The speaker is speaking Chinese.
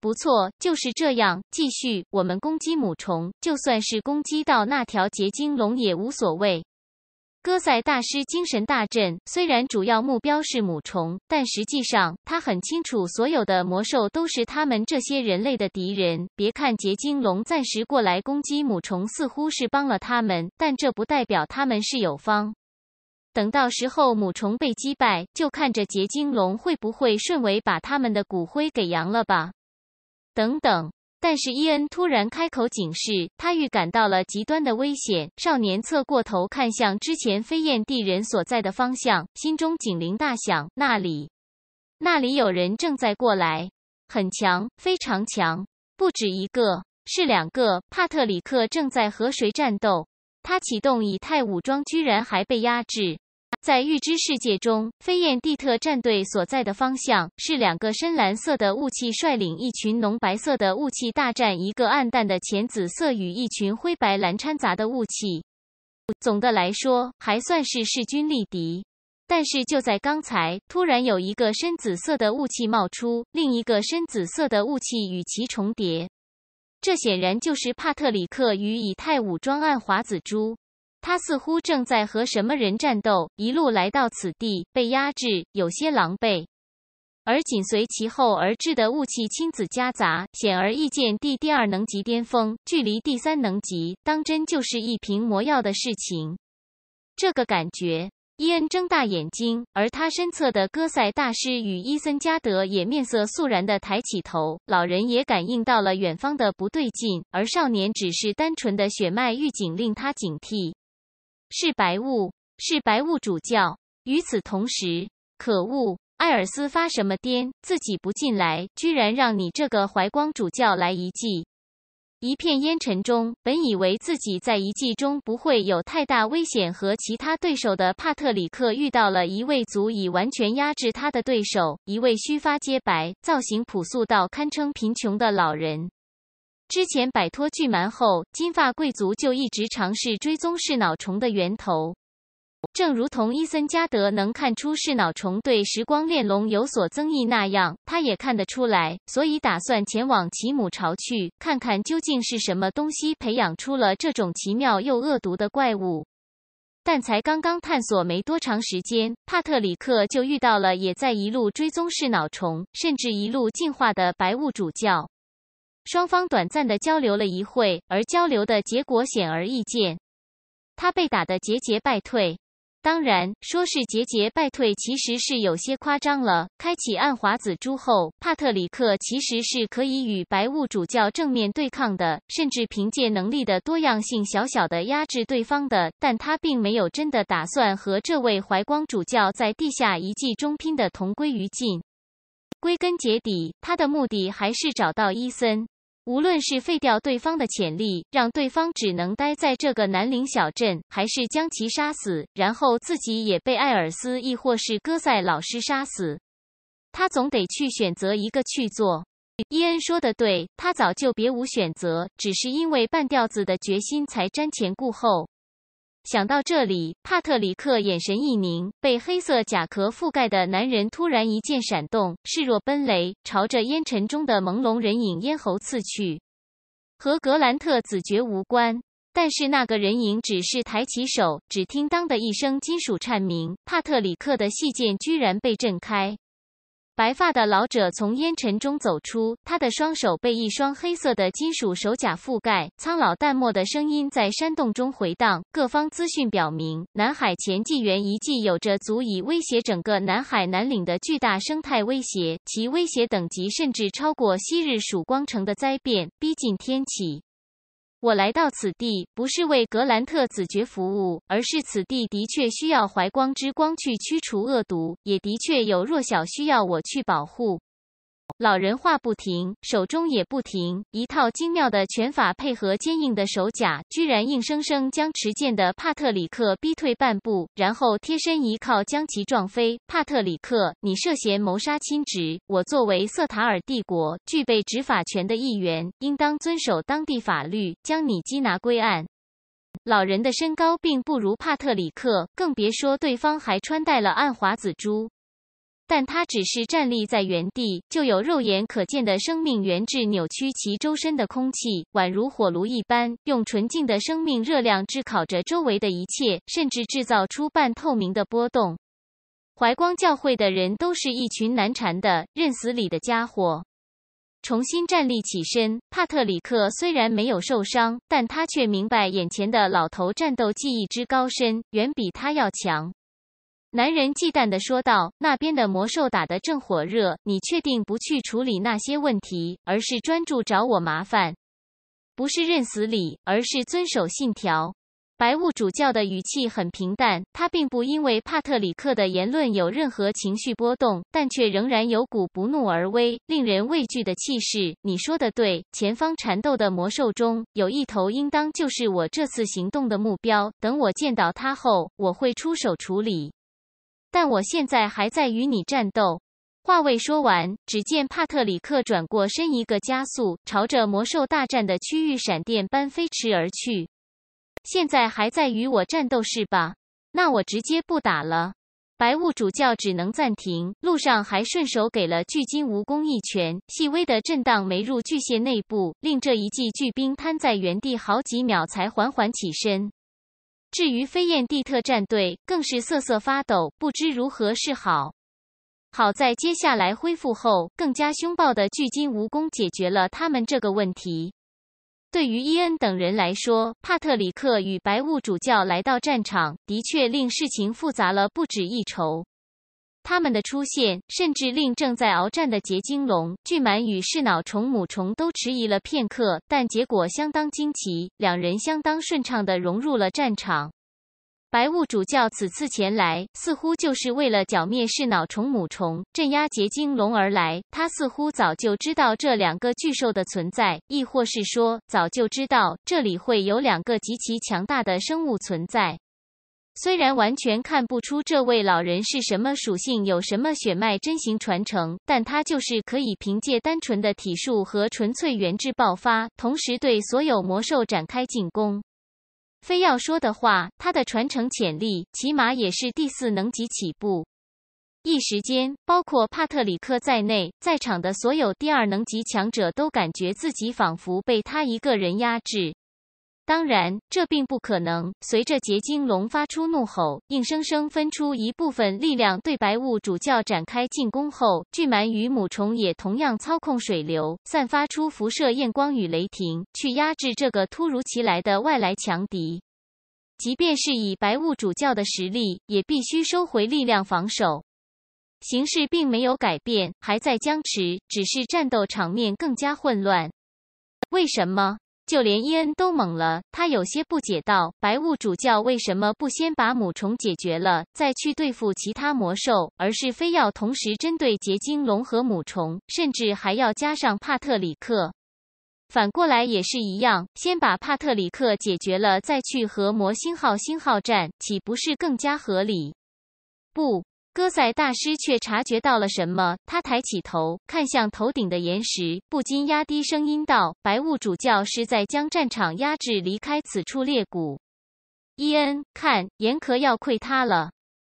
不错，就是这样。继续，我们攻击母虫，就算是攻击到那条结晶龙也无所谓。哥塞大师精神大振，虽然主要目标是母虫，但实际上他很清楚，所有的魔兽都是他们这些人类的敌人。别看结晶龙暂时过来攻击母虫，似乎是帮了他们，但这不代表他们是友方。等到时候母虫被击败，就看着结晶龙会不会顺尾把他们的骨灰给扬了吧。等等！但是伊恩突然开口警示，他预感到了极端的危险。少年侧过头看向之前飞燕地人所在的方向，心中警铃大响。那里，那里有人正在过来，很强，非常强，不止一个，是两个。帕特里克正在和谁战斗？他启动以太武装，居然还被压制。在预知世界中，飞燕蒂特战队所在的方向是两个深蓝色的雾气率领一群浓白色的雾气大战一个暗淡的浅紫色与一群灰白蓝掺杂的雾气。总的来说，还算是势均力敌。但是就在刚才，突然有一个深紫色的雾气冒出，另一个深紫色的雾气与其重叠。这显然就是帕特里克与以太武装暗华子珠。他似乎正在和什么人战斗，一路来到此地被压制，有些狼狈。而紧随其后而至的雾气，亲子夹杂，显而易见地第二能级巅峰，距离第三能级，当真就是一瓶魔药的事情。这个感觉，伊恩睁大眼睛，而他身侧的哥塞大师与伊森加德也面色肃然地抬起头。老人也感应到了远方的不对劲，而少年只是单纯的血脉预警，令他警惕。是白雾，是白雾主教。与此同时，可恶，艾尔斯发什么癫？自己不进来，居然让你这个怀光主教来遗迹。一片烟尘中，本以为自己在遗迹中不会有太大危险和其他对手的帕特里克，遇到了一位足以完全压制他的对手——一位须发皆白、造型朴素到堪称贫穷的老人。之前摆脱巨蛮后，金发贵族就一直尝试追踪视脑虫的源头，正如同伊森加德能看出视脑虫对时光链龙有所增益那样，他也看得出来，所以打算前往其母巢去看看究竟是什么东西培养出了这种奇妙又恶毒的怪物。但才刚刚探索没多长时间，帕特里克就遇到了也在一路追踪视脑虫，甚至一路进化的白雾主教。双方短暂的交流了一会，而交流的结果显而易见，他被打得节节败退。当然，说是节节败退，其实是有些夸张了。开启暗华紫珠后，帕特里克其实是可以与白雾主教正面对抗的，甚至凭借能力的多样性，小小的压制对方的。但他并没有真的打算和这位怀光主教在地下遗迹中拼的同归于尽。归根结底，他的目的还是找到伊森。无论是废掉对方的潜力，让对方只能待在这个南陵小镇，还是将其杀死，然后自己也被艾尔斯，亦或是哥塞老师杀死，他总得去选择一个去做。伊恩说的对，他早就别无选择，只是因为半吊子的决心才瞻前顾后。想到这里，帕特里克眼神一凝，被黑色甲壳覆盖的男人突然一剑闪动，势若奔雷，朝着烟尘中的朦胧人影咽喉刺去。和格兰特子爵无关，但是那个人影只是抬起手，只听“当”的一声金属颤鸣，帕特里克的细剑居然被震开。白发的老者从烟尘中走出，他的双手被一双黑色的金属手甲覆盖。苍老淡漠的声音在山洞中回荡。各方资讯表明，南海前纪元遗迹有着足以威胁整个南海南岭的巨大生态威胁，其威胁等级甚至超过昔日曙光城的灾变，逼近天启。我来到此地，不是为格兰特子爵服务，而是此地的确需要怀光之光去驱除恶毒，也的确有弱小需要我去保护。老人话不停，手中也不停，一套精妙的拳法配合坚硬的手甲，居然硬生生将持剑的帕特里克逼退半步，然后贴身一靠将其撞飞。帕特里克，你涉嫌谋杀亲侄，我作为瑟塔尔帝国具备执法权的一员，应当遵守当地法律，将你缉拿归案。老人的身高并不如帕特里克，更别说对方还穿戴了暗华紫珠。但它只是站立在原地，就有肉眼可见的生命源质扭曲其周身的空气，宛如火炉一般，用纯净的生命热量炙烤着周围的一切，甚至制造出半透明的波动。怀光教会的人都是一群难缠的、认死理的家伙。重新站立起身，帕特里克虽然没有受伤，但他却明白眼前的老头战斗技艺之高深，远比他要强。男人忌惮地说道：“那边的魔兽打得正火热，你确定不去处理那些问题，而是专注找我麻烦？不是认死理，而是遵守信条。”白雾主教的语气很平淡，他并不因为帕特里克的言论有任何情绪波动，但却仍然有股不怒而威、令人畏惧的气势。你说的对，前方缠斗的魔兽中有一头，应当就是我这次行动的目标。等我见到他后，我会出手处理。但我现在还在与你战斗，话未说完，只见帕特里克转过身，一个加速，朝着魔兽大战的区域闪电般飞驰而去。现在还在与我战斗是吧？那我直接不打了。白雾主教只能暂停，路上还顺手给了巨鲸蜈蚣一拳，细微的震荡没入巨蟹内部，令这一记巨兵瘫在原地好几秒，才缓缓起身。至于飞燕地特战队，更是瑟瑟发抖，不知如何是好。好在接下来恢复后，更加凶暴的巨金蜈蚣解决了他们这个问题。对于伊恩等人来说，帕特里克与白雾主教来到战场，的确令事情复杂了不止一筹。他们的出现，甚至令正在鏖战的结晶龙、巨螨与嗜脑虫母虫都迟疑了片刻。但结果相当惊奇，两人相当顺畅的融入了战场。白雾主教此次前来，似乎就是为了剿灭嗜脑虫母虫、镇压结晶龙而来。他似乎早就知道这两个巨兽的存在，亦或是说，早就知道这里会有两个极其强大的生物存在。虽然完全看不出这位老人是什么属性，有什么血脉真行传承，但他就是可以凭借单纯的体术和纯粹元质爆发，同时对所有魔兽展开进攻。非要说的话，他的传承潜力起码也是第四能级起步。一时间，包括帕特里克在内，在场的所有第二能级强者都感觉自己仿佛被他一个人压制。当然，这并不可能。随着结晶龙发出怒吼，硬生生分出一部分力量对白雾主教展开进攻后，巨鳗与母虫也同样操控水流，散发出辐射焰光与雷霆，去压制这个突如其来的外来强敌。即便是以白雾主教的实力，也必须收回力量防守。形势并没有改变，还在僵持，只是战斗场面更加混乱。为什么？就连伊恩都懵了，他有些不解道：“白雾主教为什么不先把母虫解决了，再去对付其他魔兽，而是非要同时针对结晶龙和母虫，甚至还要加上帕特里克？反过来也是一样，先把帕特里克解决了，再去和魔星号星号战，岂不是更加合理？”不。歌赛大师却察觉到了什么，他抬起头看向头顶的岩石，不禁压低声音道：“白雾主教是在将战场压制离开此处裂谷。”伊恩，看，岩壳要溃塌了。